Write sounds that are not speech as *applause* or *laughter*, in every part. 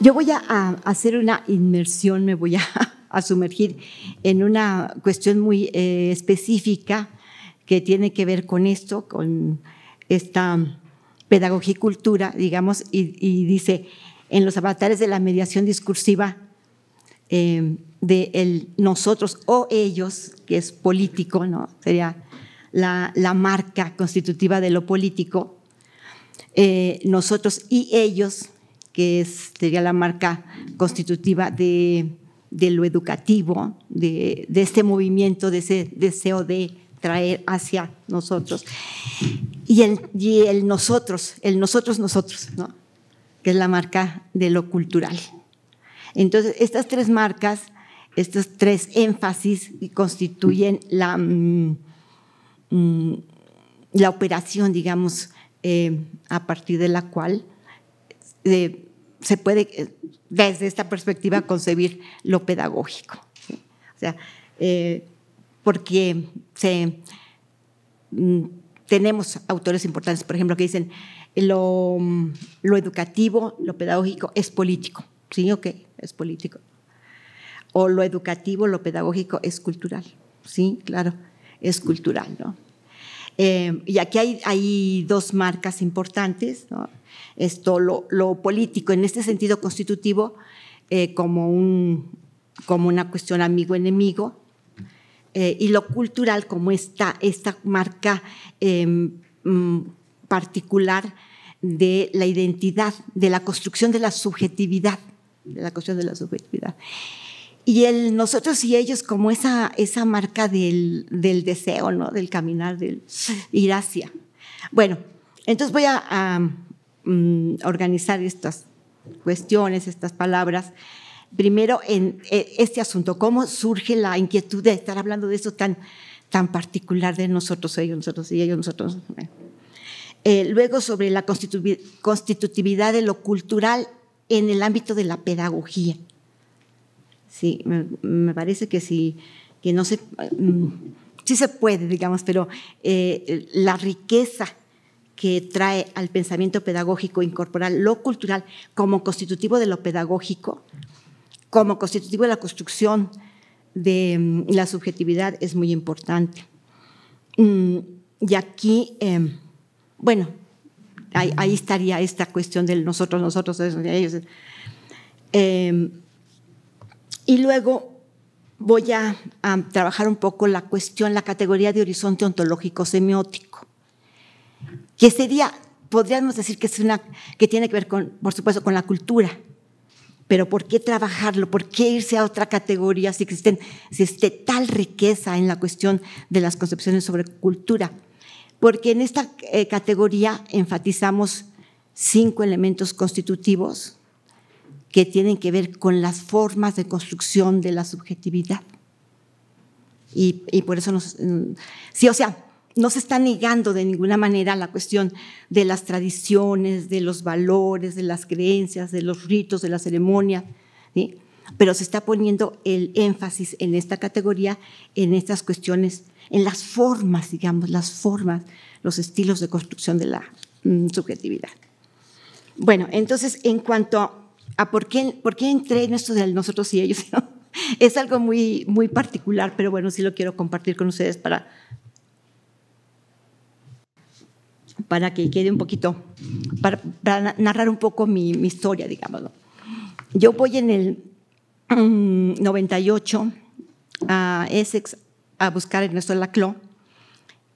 Yo voy a, hacer una inmersión, me voy a, *laughs* sumergir en una cuestión muy eh, específica que tiene que ver con esto, con esta y cultura, digamos, y, dice, en los avatares de la mediación discursiva, eh, de nosotros o ellos, que es político, ¿no? sería la, marca constitutiva de lo político, eh, nosotros y ellos que sería la marca constitutiva de, lo educativo, de, este movimiento, de ese deseo de traer hacia nosotros. Y el, el nosotros, el nosotros, nosotros, ¿no? que es la marca de lo cultural. Entonces, estas tres marcas, estos tres énfasis constituyen la, mm, mm, la operación, digamos, eh, a partir de la cual eh, se puede eh, desde esta perspectiva concebir lo pedagógico. O sea, eh, porque mm, tenemos autores importantes, por ejemplo, que dicen lo, lo educativo, lo pedagógico es político. Sí, ok, es político. O lo educativo, lo pedagógico es cultural. Sí, claro, es cultural, ¿no? Eh, y aquí hay, dos marcas importantes, Esto, lo, político, en este sentido constitutivo, eh, como, una cuestión amigo-enemigo, eh, y lo cultural como esta, marca em, mm, particular de la identidad, de la construcción de la subjetividad, de la construcción de la subjetividad. Y el nosotros y ellos como esa, esa marca del, deseo, Del caminar, del ir hacia. Bueno, entonces voy a, mm, organizar estas cuestiones, estas palabras. Primero en e, este asunto, cómo surge la inquietud de estar hablando de eso tan, tan particular de nosotros, ellos, nosotros y ellos, nosotros. Eh, luego sobre la constitutividad de lo cultural en el ámbito de la pedagogía. Sí, me, parece que sí, que no se, mm, sí se puede, digamos, pero eh, la riqueza que trae al pensamiento pedagógico incorporar lo cultural como constitutivo de lo pedagógico, como constitutivo de la construcción de mm, la subjetividad es muy importante. Mm, y aquí, em, bueno, ahí, estaría esta cuestión del nosotros, nosotros, ellos. Eh, y luego voy a, trabajar un poco la cuestión, la categoría de horizonte ontológico semiótico, que sería, podríamos decir que, es una, que tiene que ver, con, por supuesto, con la cultura, pero ¿por qué trabajarlo? ¿Por qué irse a otra categoría si existe tal riqueza en la cuestión de las concepciones sobre cultura? Porque en esta eh, categoría enfatizamos cinco elementos constitutivos que tienen que ver con las formas de construcción de la subjetividad. Y, por eso nos... Sí, o sea, no se está negando de ninguna manera la cuestión de las tradiciones, de los valores, de las creencias, de los ritos, de la ceremonia, pero se está poniendo el énfasis en esta categoría, en estas cuestiones, en las formas, digamos, las formas, los estilos de construcción de la mm, subjetividad. Bueno, entonces, en cuanto a Ah, por qué, por qué entré en esto de nosotros y ellos. *laughs* Es algo muy, muy particular, pero bueno, sí lo quiero compartir con ustedes para, para que quede un poquito, para, narrar un poco mi, historia, digamos. Yo voy en el 98 mm, a Essex a buscar a Ernesto Laclau,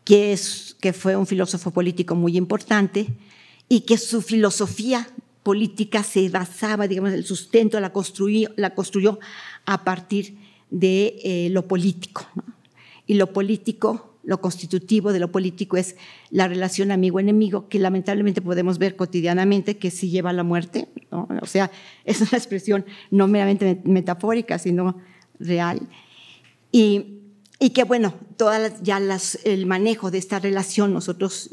que, es, que fue un filósofo político muy importante y que su filosofía política se basaba, digamos, el sustento la construyó, a partir de eh, lo político. Y lo político, lo constitutivo de lo político es la relación amigo-enemigo, que lamentablemente podemos ver cotidianamente que sí lleva a la muerte. O sea, *laughs* es una expresión no meramente metafórica, sino real. Y, que, bueno, todas ya las, el manejo de esta relación, nosotros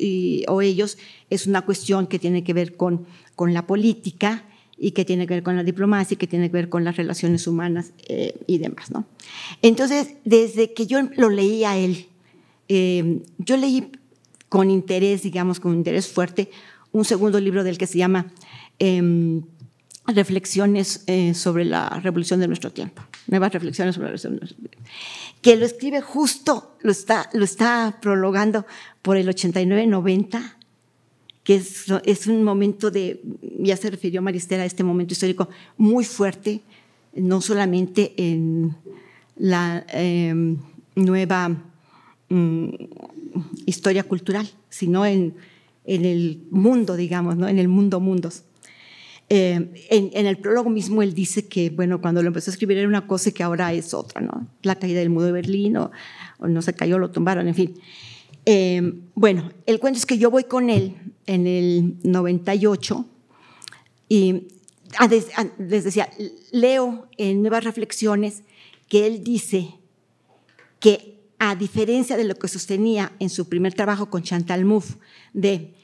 o ellos, es una cuestión que tiene que ver con con la política y que tiene que ver con la diplomacia que tiene que ver con las relaciones humanas eh, y demás. ¿no? Entonces, desde que yo lo leí a él, eh, yo leí con interés, digamos, con interés fuerte, un segundo libro del que se llama em, Reflexiones eh, sobre la Revolución de nuestro tiempo, Nuevas Reflexiones sobre la Revolución de nuestro tiempo, que lo escribe justo, lo está, lo está prologando por el 89-90 que es, un momento de, ya se refirió Maristela a este momento histórico muy fuerte, no solamente en la em, nueva mm, historia cultural, sino en, el mundo, digamos, en el mundo mundos. Em, en, el prólogo mismo él dice que, bueno, cuando lo empezó a escribir era una cosa que ahora es otra, ¿no? La caída del muro de Berlín, o no se cayó, lo tumbaron, en fin. Em, bueno, el cuento es que yo voy con él en el 98 y ah, ah, les decía, leo en Nuevas Reflexiones que él dice que a diferencia de lo que sostenía en su primer trabajo con Chantal Mouffe, de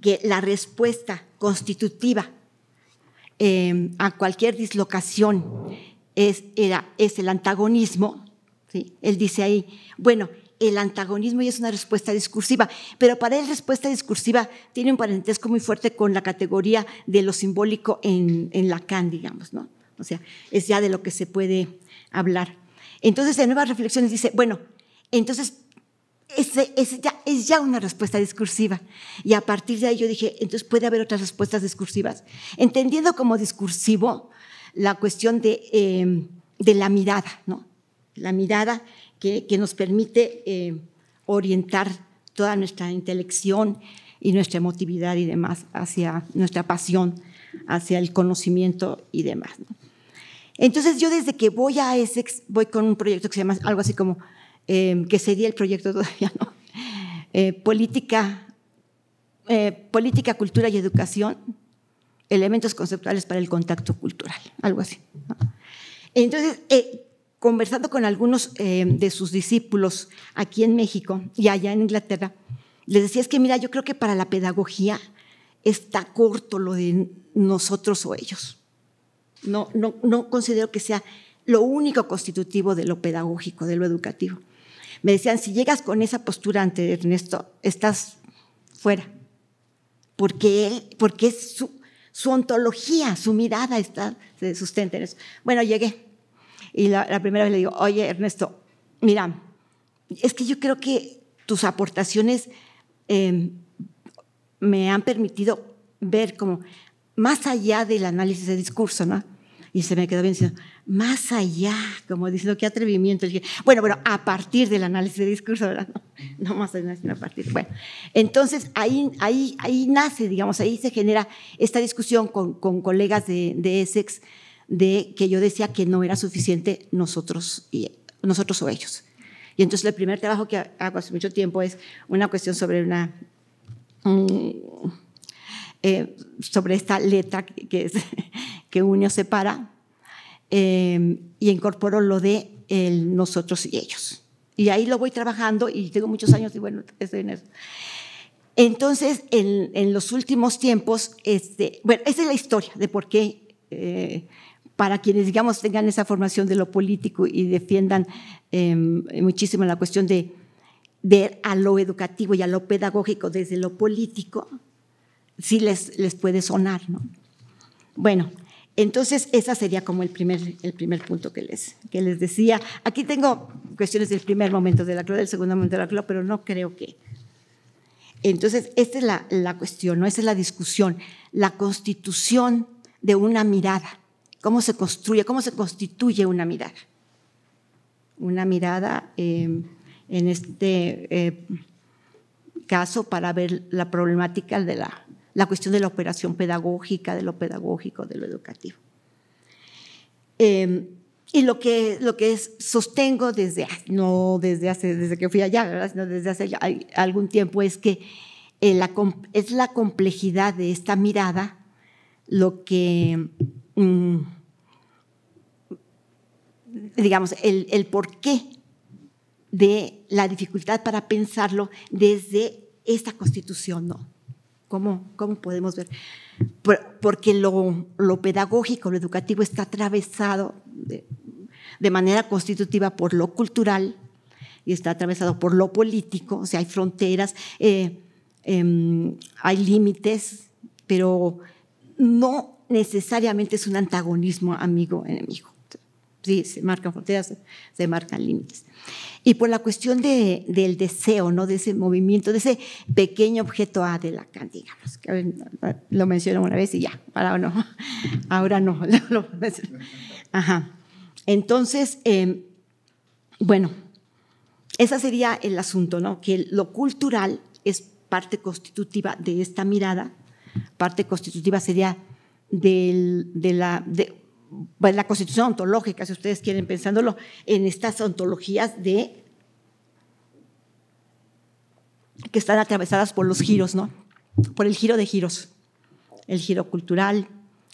que la respuesta constitutiva em, a cualquier dislocación es, el antagonismo, él dice ahí, bueno, el antagonismo y es una respuesta discursiva. Pero para él respuesta discursiva tiene un parentesco muy fuerte con la categoría de lo simbólico en, Lacan, digamos, ¿no? O sea, es ya de lo que se puede hablar. Entonces, de Nuevas Reflexiones dice, bueno, entonces es, ya, es ya una respuesta discursiva. Y a partir de ahí yo dije, entonces puede haber otras respuestas discursivas. Entendiendo como discursivo la cuestión de, eh, de la mirada, ¿no? La mirada que, nos permite eh, orientar toda nuestra intelección y nuestra emotividad y demás hacia nuestra pasión, hacia el conocimiento y demás. Entonces yo desde que voy a ese voy con un proyecto que se llama algo así como, em, que sería el proyecto *laughs* todavía, ¿no? Eh, política, eh, política, cultura y educación, elementos conceptuales para el contacto cultural, algo así. Entonces, conversando con algunos eh, de sus discípulos aquí en México y allá en Inglaterra, les decía, es que mira, yo creo que para la pedagogía está corto lo de nosotros o ellos. No, no, no considero que sea lo único constitutivo de lo pedagógico, de lo educativo. Me decían, si llegas con esa postura ante Ernesto, estás fuera, porque porque su, su ontología, su mirada está, se sustenta en eso. Bueno, llegué, y la, primera vez le digo, oye, Ernesto, mira, es que yo creo que tus aportaciones em, me han permitido ver como más allá del análisis de discurso, ¿no? Y se me quedó bien diciendo, más allá, como diciendo, qué atrevimiento. Dije, bueno, bueno, a partir del análisis de discurso, ¿verdad? *laughs* No, más allá, sino a partir. Bueno, entonces ahí, ahí, ahí nace, digamos, ahí se genera esta discusión con, con colegas de, de Essex de que yo decía que no era suficiente nosotros, y, nosotros o ellos. Y entonces el primer trabajo que hago hace mucho tiempo es una cuestión sobre una... Mm, eh, sobre esta letra que, es, *laughs* que une o separa, eh, y incorporo lo de nosotros y ellos. Y ahí lo voy trabajando y tengo muchos años y bueno, estoy en eso. Entonces, en, en los últimos tiempos, este, bueno, esa es la historia de por qué eh, para quienes, digamos, tengan esa formación de lo político y defiendan em, muchísimo la cuestión de, ver a lo educativo y a lo pedagógico desde lo político, sí les, les puede sonar, ¿no? Bueno, entonces, esa sería como el primer, el primer punto que les, que les decía. Aquí tengo cuestiones del primer momento de la CLO, del segundo momento de la clo pero no creo que. Entonces, esta es la, cuestión, ¿no? es la discusión, la constitución de una mirada cómo se construye, cómo se constituye una mirada. Una mirada eh, en este eh, caso para ver la problemática de la, la, cuestión de la operación pedagógica, de lo pedagógico, de lo educativo. Em, y lo que, lo que sostengo desde, ah, no desde, hace, desde que fui allá, sino desde hace algún tiempo, es que eh, es la complejidad de esta mirada lo que Mm, digamos, el, porqué de la dificultad para pensarlo desde esta constitución, ¿no? ¿Cómo, podemos ver? porque lo, pedagógico, lo educativo está atravesado de, manera constitutiva por lo cultural y está atravesado por lo político, o sea, hay fronteras, eh, em, hay límites, pero no necesariamente es un antagonismo amigo-enemigo. Sí, se marcan fronteras, se marcan límites. Y por la cuestión del deseo, ¿no? de ese movimiento, de ese pequeño objeto A de la digamos, lo menciono una vez y ya, o no, ahora no. *laughs* *laughs* Ajá. Entonces, em, bueno, ese sería el asunto, ¿no? que lo cultural es parte constitutiva de esta mirada, parte constitutiva sería de la, pues, la constitución ontológica, si ustedes quieren pensándolo, en estas ontologías de que están atravesadas por los giros, ¿no? Por el giro de giros, el giro cultural,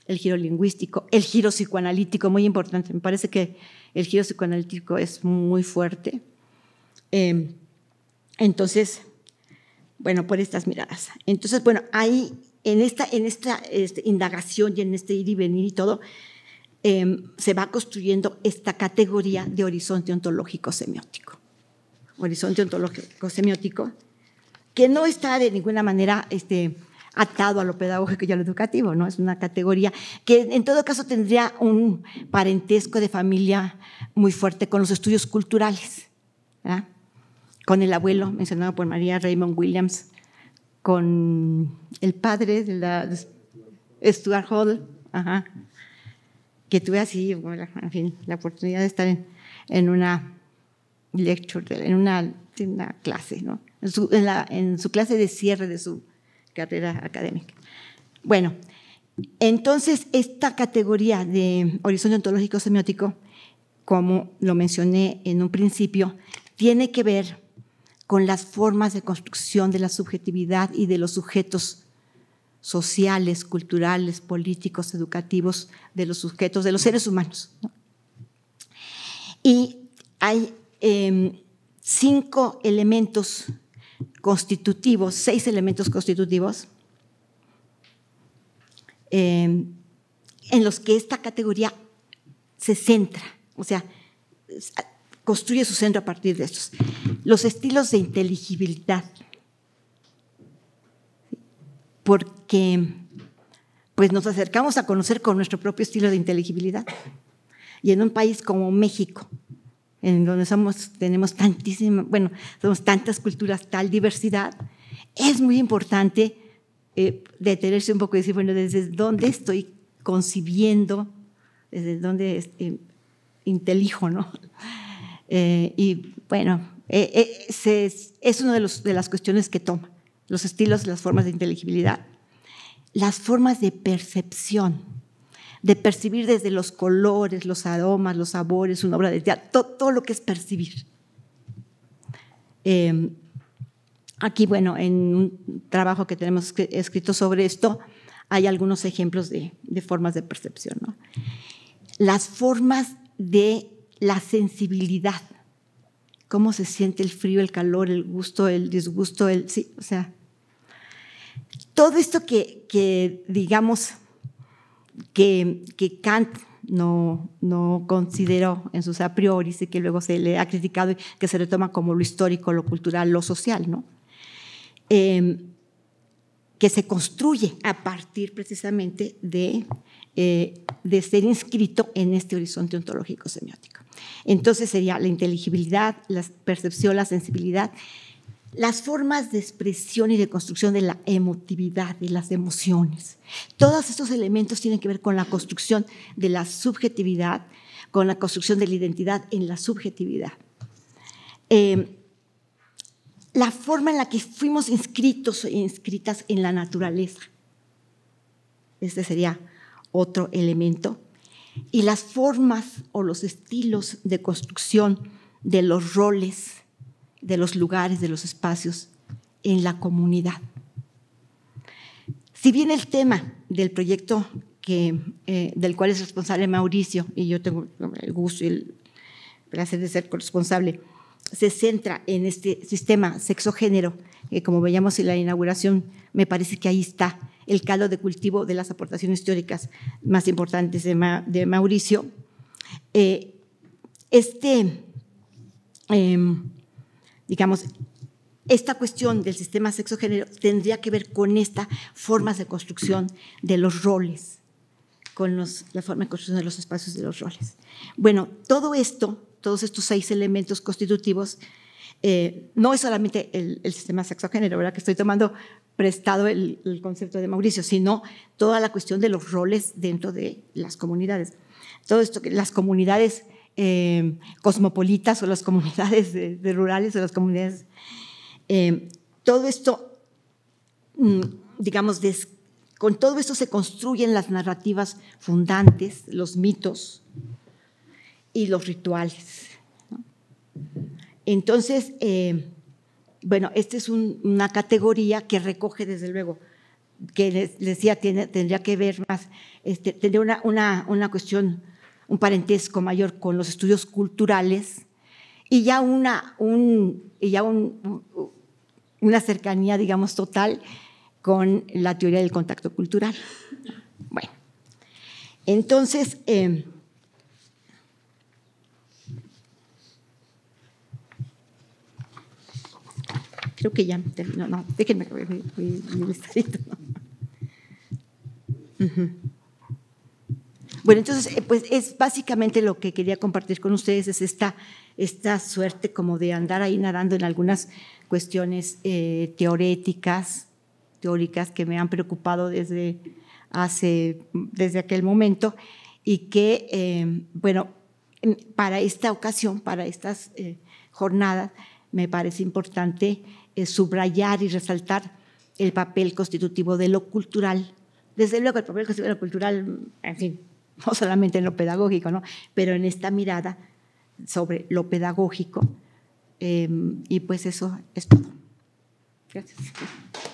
el giro lingüístico, el giro psicoanalítico, muy importante. Me parece que el giro psicoanalítico es muy fuerte. Em, entonces, bueno, por estas miradas. Entonces, bueno, hay en esta, este, indagación y en este ir y venir y todo, em, se va construyendo esta categoría de horizonte ontológico semiótico. Horizonte ontológico semiótico, que no está de ninguna manera este, atado a lo pedagógico y a lo educativo, ¿no? Es una categoría que en todo caso tendría un parentesco de familia muy fuerte con los estudios culturales, con el abuelo mencionado por María Raymond Williams, con el padre de la Stuart Hall, que tuve así, la oportunidad de estar en, una lecture, en una, clase, en su clase de cierre de su carrera académica. Bueno, entonces esta categoría de horizonte ontológico semiótico, como lo mencioné en un principio, tiene que ver con las formas de construcción de la subjetividad y de los sujetos sociales, culturales, políticos, educativos, de los sujetos, de los seres humanos. Y hay em, cinco elementos constitutivos, seis elementos constitutivos, em, en los que esta categoría se centra, o sea, construye su centro a partir de estos los estilos de inteligibilidad. Porque pues nos acercamos a conocer con nuestro propio estilo de inteligibilidad. Y en un país como México, en donde somos, tenemos tantísimas, bueno, somos tantas culturas, tal diversidad, es muy importante eh, detenerse un poco y decir, bueno, ¿desde dónde estoy concibiendo? ¿Desde dónde este, intelijo, no? Eh, y bueno, eh, eh, es una de, las cuestiones que toma, los estilos, las formas de inteligibilidad, las formas de percepción, de percibir desde los colores, los aromas, los sabores, una obra de teatro, todo, lo que es percibir. Em, aquí, bueno, en un trabajo que tenemos escrito sobre esto, hay algunos ejemplos de, formas de percepción. Las formas de la sensibilidad cómo se siente el frío, el calor, el gusto, el disgusto, el sí, o sea, todo esto que, que digamos que, Kant no, no consideró en sus a priori y que luego se le ha criticado y que se retoma como lo histórico, lo cultural, lo social, ¿no? Em, que se construye a partir precisamente de, eh, de ser inscrito en este horizonte ontológico semiótico. Entonces sería la inteligibilidad, la percepción, la sensibilidad, las formas de expresión y de construcción de la emotividad, de las emociones. Todos estos elementos tienen que ver con la construcción de la subjetividad, con la construcción de la identidad en la subjetividad. Eh, la forma en la que fuimos inscritos e inscritas en la naturaleza. Este sería otro elemento y las formas o los estilos de construcción de los roles, de los lugares, de los espacios en la comunidad. Si bien el tema del proyecto eh, del cual es responsable Mauricio, y yo tengo el gusto y el placer de ser corresponsable, se centra en este sistema sexo-género, que como veíamos en la inauguración, me parece que ahí está el caldo de cultivo de las aportaciones teóricas más importantes de, Mauricio. Eh, este, em, digamos, esta cuestión del sistema sexo-género tendría que ver con esta formas de construcción de los roles, con la forma de construcción de los espacios de los roles. Bueno, todo esto, todos estos seis elementos constitutivos, eh, no es solamente el, sistema sexo-género, ¿verdad? Que estoy tomando prestado el, concepto de Mauricio, sino toda la cuestión de los roles dentro de las comunidades. Todo esto las comunidades eh, cosmopolitas o las comunidades rurales o las comunidades, eh, todo esto, mm, digamos, con todo esto se construyen las narrativas fundantes, los mitos y los rituales. Entonces, eh, bueno, esta es una categoría que recoge, desde luego, que les decía, tendría que ver más, este, tendría una, una, una, cuestión, un parentesco mayor con los estudios culturales y ya una, ya un, una cercanía, digamos, total con la teoría del contacto cultural. Bueno, entonces... Em, Creo que ya terminó. No, déjenme que mi Bueno, entonces, eh, pues es básicamente lo que quería compartir con ustedes, es esta, esta suerte como de andar ahí nadando en algunas cuestiones eh, teoréticas, teóricas que me han preocupado desde hace, desde aquel momento y que, eh, bueno, para esta ocasión, para estas jornadas, me parece importante eh, subrayar y resaltar el papel constitutivo de lo cultural. Desde luego, el papel constitutivo de lo cultural, en fin, *laughs* no solamente en lo pedagógico, ¿no? pero en esta mirada sobre lo pedagógico. Eh, y pues eso es todo. Gracias.